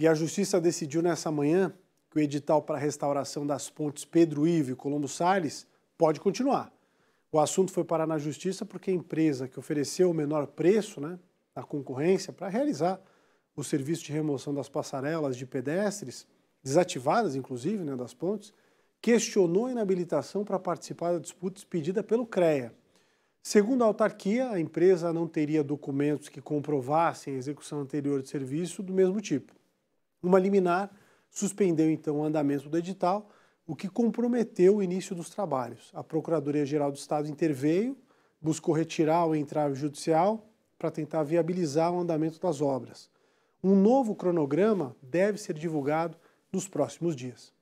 E a Justiça decidiu nessa manhã que o edital para a restauração das pontes Pedro Ivo e Colombo Salles pode continuar. O assunto foi parar na Justiça porque a empresa que ofereceu o menor preço né, na concorrência para realizar o serviço de remoção das passarelas de pedestres, desativadas inclusive né, das pontes, questionou a inabilitação para participar da disputa expedida pelo CREA. Segundo a autarquia, a empresa não teria documentos que comprovassem a execução anterior de serviço do mesmo tipo. Uma liminar suspendeu então o andamento do edital, o que comprometeu o início dos trabalhos. A Procuradoria-Geral do Estado interveio, buscou retirar o entrave judicial para tentar viabilizar o andamento das obras. Um novo cronograma deve ser divulgado nos próximos dias.